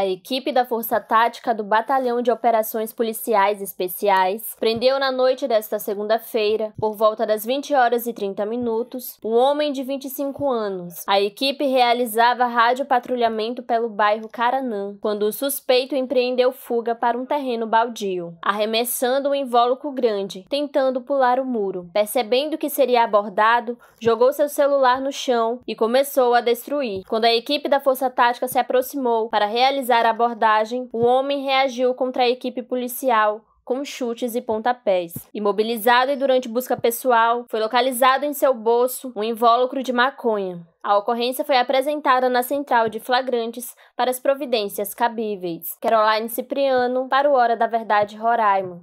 A equipe da Força Tática do Batalhão de Operações Policiais Especiais prendeu na noite desta segunda-feira, por volta das 20 horas e 30 minutos, um homem de 25 anos. A equipe realizava rádio patrulhamento pelo bairro Caranã, quando o suspeito empreendeu fuga para um terreno baldio, arremessando um invólucro grande, tentando pular o muro. Percebendo que seria abordado, jogou seu celular no chão e começou a destruir. Quando a equipe da Força Tática se aproximou para realizar realizar a abordagem, o homem reagiu contra a equipe policial, com chutes e pontapés. Imobilizado e durante busca pessoal, foi localizado em seu bolso um invólucro de maconha. A ocorrência foi apresentada na Central de Flagrantes para as providências cabíveis. Caroline Cipriano, para o Hora da Verdade Roraima.